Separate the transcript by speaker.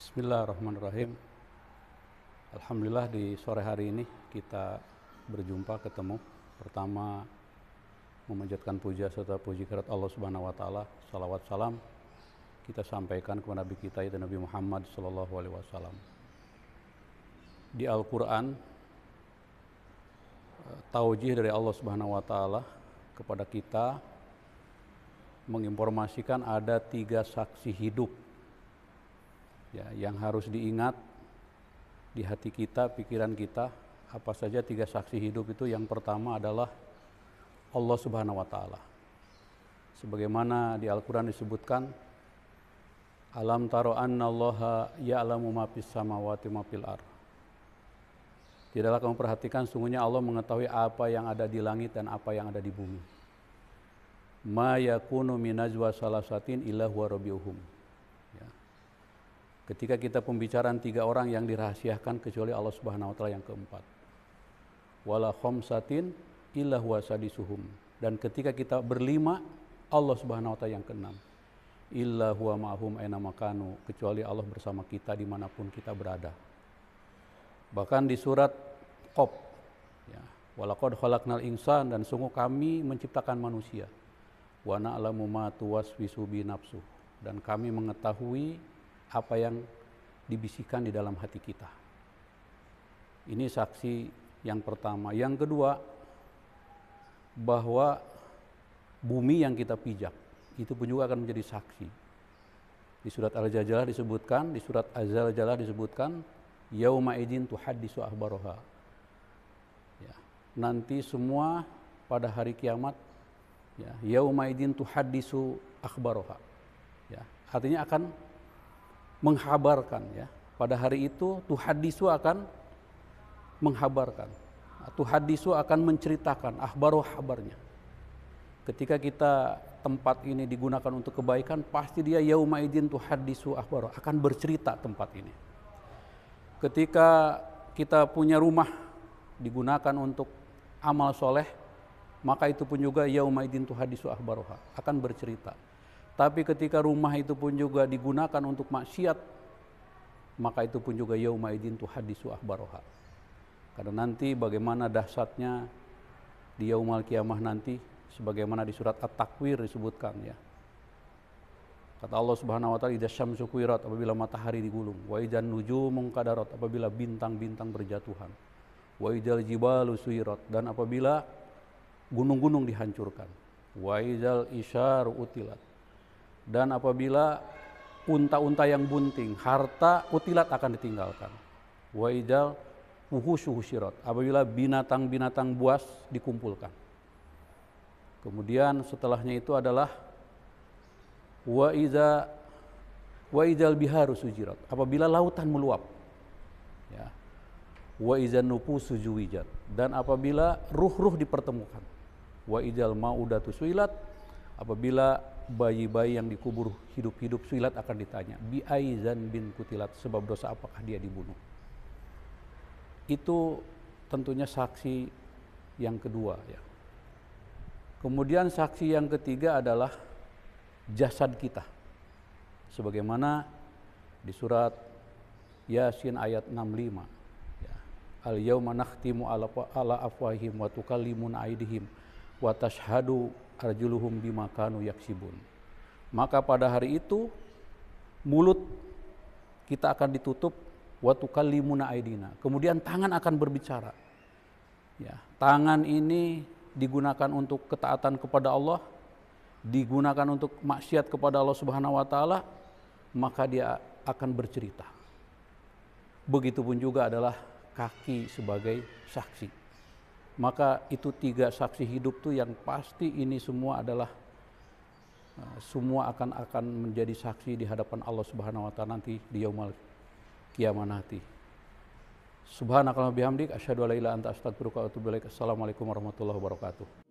Speaker 1: Bismillahirrahmanirrahim Alhamdulillah di sore hari ini kita berjumpa ketemu pertama memanjatkan puja serta puji kerat Allah Subhanahu wa taala salawat salam kita sampaikan kepada nabi kita yaitu Nabi Muhammad sallallahu alaihi wasallam di Al-Qur'an eh, taujih dari Allah Subhanahu wa taala kepada kita menginformasikan ada tiga saksi hidup ya, yang harus diingat di hati kita, pikiran kita. Apa saja tiga saksi hidup itu? Yang pertama adalah Allah Subhanahu wa Ta'ala. Sebagaimana di Al-Quran disebutkan, Alam taro anna allaha ya'lamu ma fis samawati ma fil ar. Tidaklah kamu perhatikan sungguhnya Allah mengetahui apa yang ada di langit dan apa yang ada di bumi ma yakunu najwa salasatin illa huwa rabiuhum. Ya. Ketika kita pembicaraan tiga orang yang dirahasiakan kecuali Allah Subhanahu wa taala yang keempat. Wala khamsatin illa huwa sadisuhum. Dan ketika kita berlima Allah Subhanahu wa taala yang keenam. Illa huwa ma'hum aina makanu, kecuali Allah bersama kita dimanapun kita berada. Bahkan di surat Qaf ya, walaqad khalaqnal insan dan sungguh kami menciptakan manusia wa na'lamu ma tuwaswisu dan kami mengetahui apa yang dibisikkan di dalam hati kita. Ini saksi yang pertama. Yang kedua bahwa bumi yang kita pijak itu pun juga akan menjadi saksi. Di surat Al-Jajalah disebutkan, di surat Az-Zalzalah disebutkan, yauma idin tuhaddisu ahbaroha. Ya. Nanti semua pada hari kiamat ya yaumaidin tuhadisu akhbaroha ya artinya akan menghabarkan ya pada hari itu tuhadisu akan menghabarkan tuhadisu akan menceritakan akbaroh habarnya ketika kita tempat ini digunakan untuk kebaikan pasti dia yaumaidin tuhadisu akhbaroh akan bercerita tempat ini ketika kita punya rumah digunakan untuk amal soleh maka itu pun juga yaumaidin tuhadisu ahbaroha akan bercerita. Tapi ketika rumah itu pun juga digunakan untuk maksiat, maka itu pun juga yaumaidin tuhadisu ahbaroha. Karena nanti bagaimana dahsyatnya di yaumal kiamah nanti, sebagaimana di surat At-Takwir disebutkan ya. Kata Allah Subhanahu wa taala, "Idza syamsu kuirat, apabila matahari digulung, "Wa idzan nujumun qadarat" apabila bintang-bintang berjatuhan. "Wa idzal jibalu dan apabila gunung-gunung dihancurkan. Waizal isyar utilat. Dan apabila unta-unta yang bunting, harta utilat akan ditinggalkan. Waizal uhusyuhusyirat. Apabila binatang-binatang buas dikumpulkan. Kemudian setelahnya itu adalah wa iza wa biharu sujirat apabila lautan meluap ya wa idzan nufusu dan apabila ruh-ruh dipertemukan Wa idal ma'udatu suilat apabila bayi-bayi yang dikubur hidup-hidup suilat akan ditanya bi aizan bin kutilat sebab dosa apakah dia dibunuh itu tentunya saksi yang kedua ya kemudian saksi yang ketiga adalah jasad kita sebagaimana di surat Yasin ayat 65 ya. al yauma nakhtimu ala afwahim wa tukallimuna aidihim wa arjuluhum bimakanu yaksibun. Maka pada hari itu mulut kita akan ditutup wa tukallimuna aidina. Kemudian tangan akan berbicara. Ya, tangan ini digunakan untuk ketaatan kepada Allah, digunakan untuk maksiat kepada Allah Subhanahu wa taala, maka dia akan bercerita. Begitupun juga adalah kaki sebagai saksi maka itu tiga saksi hidup tuh yang pasti ini semua adalah eh, semua akan akan menjadi saksi di hadapan Allah Subhanahu wa taala nanti di yaumul kiamat nanti. Subhanakallahumma bihamdik asyhadu an la ilaha illa anta astaghfiruka wa atubu ilaik. Assalamualaikum warahmatullahi wabarakatuh.